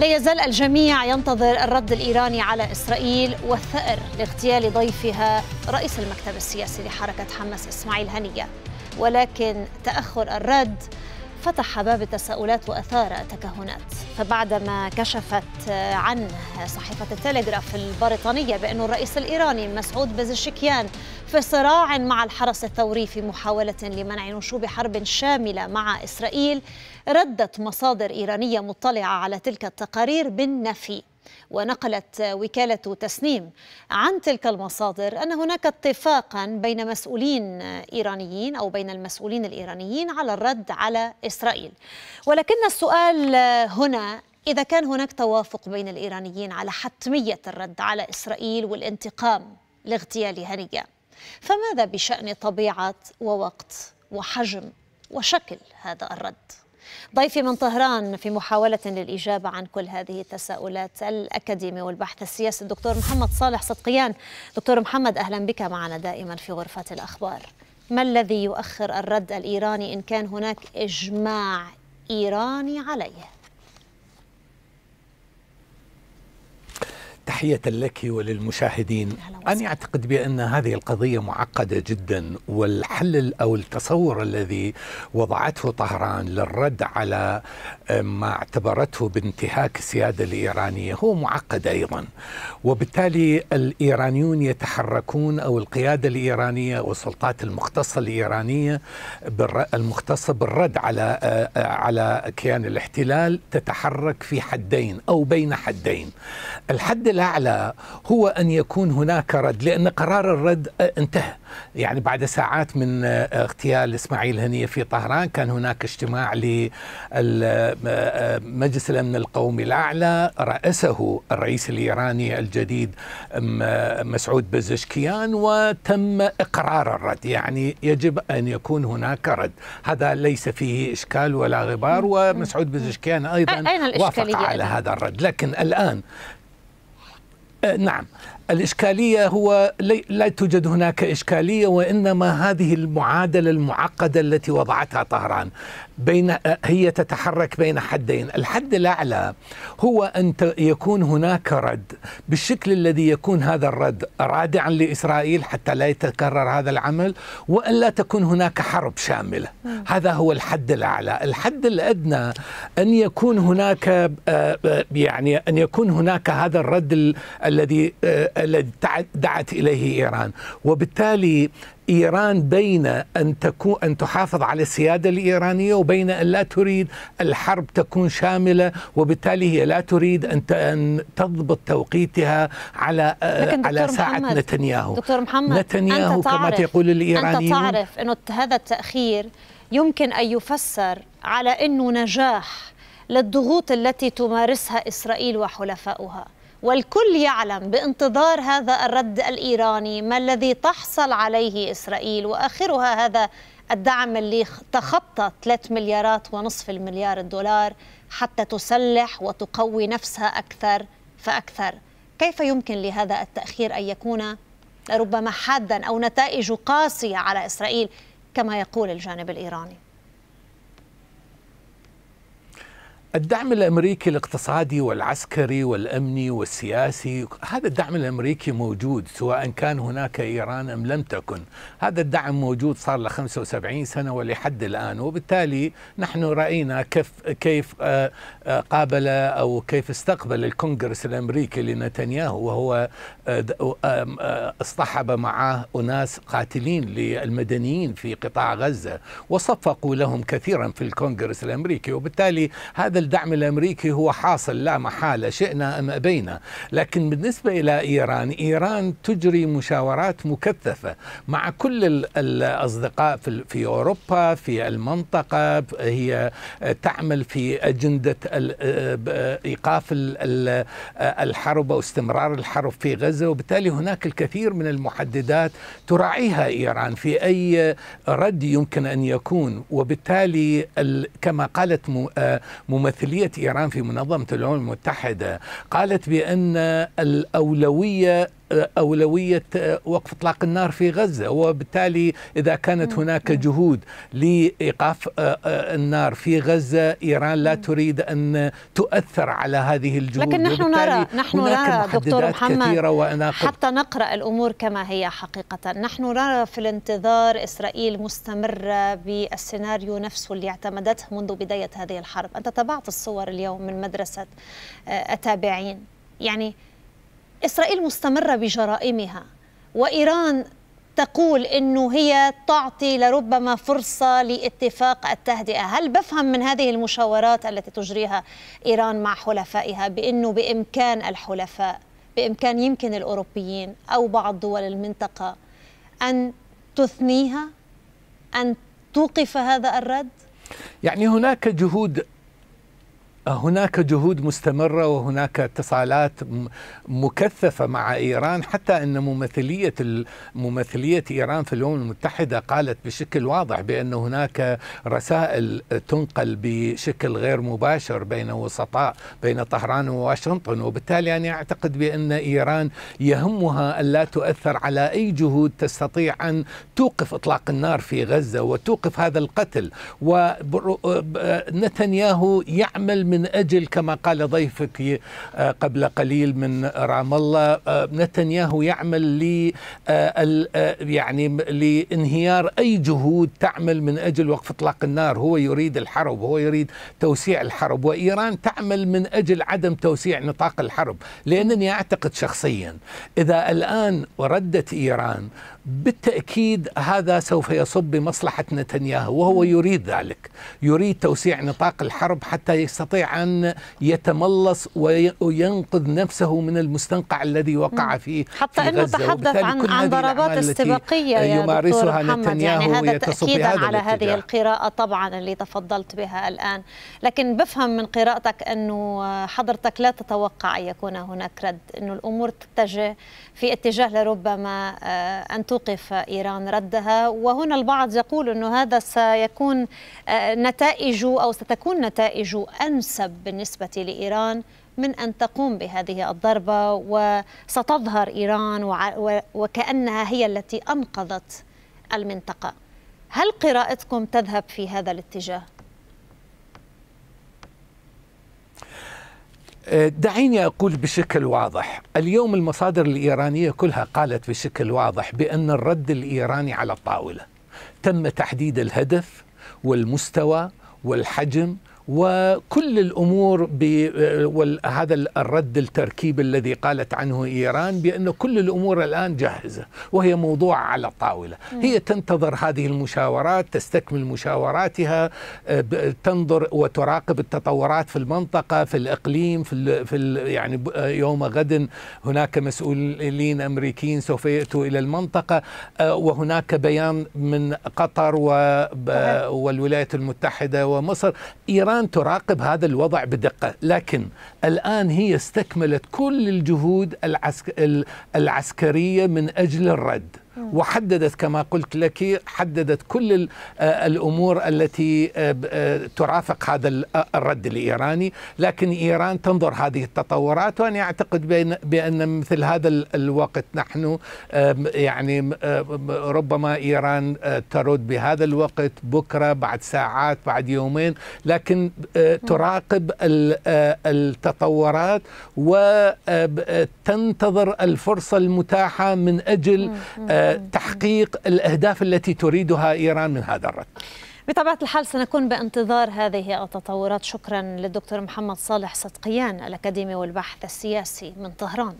لا يزال الجميع ينتظر الرد الإيراني على إسرائيل والثأر لاغتيال ضيفها رئيس المكتب السياسي لحركة حماس إسماعيل هنية ولكن تأخر الرد فتح باب التساؤلات وأثار تكهنات فبعدما كشفت عن صحيفة التلغراف البريطانية بأن الرئيس الإيراني مسعود بزشكيان في صراع مع الحرس الثوري في محاولة لمنع نشوب حرب شاملة مع إسرائيل ردت مصادر إيرانية مطلعة على تلك التقارير بالنفي ونقلت وكالة تسنيم عن تلك المصادر أن هناك اتفاقا بين مسؤولين إيرانيين أو بين المسؤولين الإيرانيين على الرد على إسرائيل ولكن السؤال هنا إذا كان هناك توافق بين الإيرانيين على حتمية الرد على إسرائيل والانتقام لاغتيال هنية فماذا بشأن طبيعة ووقت وحجم وشكل هذا الرد؟ ضيفي من طهران في محاولة للإجابة عن كل هذه التساؤلات الأكاديمي والبحث السياسي الدكتور محمد صالح صدقيان دكتور محمد أهلا بك معنا دائما في غرفة الأخبار ما الذي يؤخر الرد الإيراني إن كان هناك إجماع إيراني عليه؟ تحية لك وللمشاهدين أنا أعتقد بأن هذه القضية معقدة جدا والحل أو التصور الذي وضعته طهران للرد على آه، ما اعتبرته بانتهاك السيادة الإيرانية هو معقد أيضا وبالتالي الإيرانيون يتحركون أو القيادة الإيرانية والسلطات المختصة الإيرانية المختصة بالرد على آه، آه، على كيان الاحتلال تتحرك في حدين أو بين حدين الحد الأعلى هو أن يكون هناك رد لأن قرار الرد آه، انتهى يعني بعد ساعات من آه، اغتيال إسماعيل هنية في طهران كان هناك اجتماع لمجلس الأمن القومي الأعلى رأسه الرئيس الإيراني الجديد مسعود بزشكيان وتم إقرار الرد يعني يجب أن يكون هناك رد هذا ليس فيه إشكال ولا غبار ومسعود بزشكيان أيضا وافق على هذا الرد لكن الآن آه، نعم الإشكالية هو لا توجد هناك إشكالية وإنما هذه المعادلة المعقدة التي وضعتها طهران بين هي تتحرك بين حدين الحد الأعلى هو أن يكون هناك رد بالشكل الذي يكون هذا الرد رادعا لإسرائيل حتى لا يتكرر هذا العمل وأن لا تكون هناك حرب شاملة هذا هو الحد الأعلى الحد الأدنى أن يكون هناك آه، آه، يعني أن يكون هناك هذا الرد الذي آه، الذي دعت اليه ايران، وبالتالي ايران بين ان تكون ان تحافظ على السياده الايرانيه وبين ان لا تريد الحرب تكون شامله وبالتالي هي لا تريد ان ان تضبط توقيتها على على ساعه محمد نتنياهو دكتور محمد نتنياهو أنت تعرف كما تقول الايرانيين انت تعرف انه هذا التاخير يمكن ان يفسر على انه نجاح للضغوط التي تمارسها اسرائيل وحلفاؤها والكل يعلم بانتظار هذا الرد الايراني ما الذي تحصل عليه اسرائيل واخرها هذا الدعم اللي تخطى 3 مليارات ونصف المليار الدولار حتى تسلح وتقوي نفسها اكثر فاكثر كيف يمكن لهذا التاخير ان يكون ربما حادا او نتائج قاسيه على اسرائيل كما يقول الجانب الايراني الدعم الامريكي الاقتصادي والعسكري والامني والسياسي هذا الدعم الامريكي موجود سواء كان هناك ايران ام لم تكن، هذا الدعم موجود صار له 75 سنه ولحد الان وبالتالي نحن راينا كيف كيف آه، آه، قابل او كيف استقبل الكونغرس الامريكي لنتنياهو وهو آه، اصطحب معه اناس قاتلين للمدنيين في قطاع غزه وصفقوا لهم كثيرا في الكونغرس الامريكي وبالتالي هذا الدعم الامريكي هو حاصل لا محاله شئنا ام ابينا، لكن بالنسبه الى ايران، ايران تجري مشاورات مكثفه مع كل الاصدقاء في اوروبا، في المنطقه، هي تعمل في اجنده ايقاف الحرب او استمرار الحرب في غزه، وبالتالي هناك الكثير من المحددات تراعيها ايران في اي رد يمكن ان يكون، وبالتالي كما قالت آه، ممثلة ممثلية إيران في منظمة الأمم المتحدة قالت بأن الأولوية أولوية آه، وقف إطلاق النار في غزة وبالتالي إذا كانت هناك جهود لإيقاف آه، آه، النار في غزة إيران لا تريد أن تؤثر على هذه الجهود لكن نحن نرى نحن نرى دكتور محمد حتى نقرأ الأمور كما هي حقيقة نحن نرى في الانتظار إسرائيل مستمرة بالسيناريو نفسه اللي اعتمدته منذ بداية هذه الحرب أنت تبعت الصور اليوم من مدرسة التابعين يعني إسرائيل مستمرة بجرائمها وإيران تقول أنه هي تعطي لربما فرصة لاتفاق التهدئة هل بفهم من هذه المشاورات التي تجريها إيران مع حلفائها بأنه بإمكان الحلفاء بإمكان يمكن الأوروبيين أو بعض دول المنطقة أن تثنيها أن توقف هذا الرد؟ يعني هناك جهود هناك جهود مستمرة وهناك اتصالات مكثفة مع إيران حتى أن ممثلية ممثلية إيران في الأمم المتحدة قالت بشكل واضح بأن هناك رسائل تنقل بشكل غير مباشر بين وسطاء بين طهران وواشنطن وبالتالي أنا أعتقد بأن إيران يهمها ألا تؤثر على أي جهود تستطيع أن توقف إطلاق النار في غزة وتوقف هذا القتل ونتنياهو يعمل من من أجل كما قال ضيفك آه، قبل قليل من رام الله آه، نتنياهو يعمل لي آه، يعني لانهيار أي جهود تعمل من أجل وقف إطلاق النار هو يريد الحرب هو يريد توسيع الحرب وإيران تعمل من أجل عدم توسيع نطاق الحرب لأنني أعتقد شخصيا إذا الآن وردت إيران بالتأكيد هذا سوف يصب بمصلحة نتنياهو وهو يريد ذلك يريد توسيع نطاق الحرب حتى يستطيع يستطيع أن يتملص وينقذ نفسه من المستنقع الذي وقع فيه حتى في أنه تحدث عن, عن ضربات استباقية يا يمارسها يعني نتنياهو يعني هذا تأكيدا على هذه القراءة طبعا اللي تفضلت بها الآن لكن بفهم من قراءتك أنه حضرتك لا تتوقع أن يكون هناك رد أنه الأمور تتجه في اتجاه لربما آه، أن توقف إيران ردها وهنا البعض يقول أنه هذا سيكون آه، نتائج أو ستكون نتائج أنسب الأنسب بالنسبة لإيران من أن تقوم بهذه الضربة وستظهر إيران وكأنها هي التي أنقذت المنطقة هل قراءتكم تذهب في هذا الاتجاه؟ دعيني أقول بشكل واضح اليوم المصادر الإيرانية كلها قالت بشكل واضح بأن الرد الإيراني على الطاولة تم تحديد الهدف والمستوى والحجم وكل الامور وهذا الرد التركيب الذي قالت عنه ايران بانه كل الامور الان جاهزه وهي موضوع على الطاوله، هي تنتظر هذه المشاورات تستكمل مشاوراتها آه، تنظر وتراقب التطورات في المنطقه في الاقليم في في يعني آه، يوم غد هناك مسؤولين امريكيين سوف ياتوا الى المنطقه آه، وهناك بيان من قطر والولايات المتحده ومصر، ايران الآن تراقب هذا الوضع بدقة لكن الآن هي استكملت كل الجهود العسك... العسكرية من أجل الرد وحددت كما قلت لك حددت كل آه، الامور التي آه، آه، ترافق هذا الرد الايراني لكن ايران تنظر هذه التطورات وانا اعتقد بان مثل هذا الوقت نحن يعني ربما ايران ترد بهذا الوقت بكره بعد ساعات بعد يومين لكن تراقب التطورات وتنتظر الفرصه المتاحه من اجل تحقيق الأهداف التي تريدها إيران من هذا الرد بطبيعة الحال سنكون بانتظار هذه التطورات شكرا للدكتور محمد صالح صدقيان الأكاديمي والبحث السياسي من طهران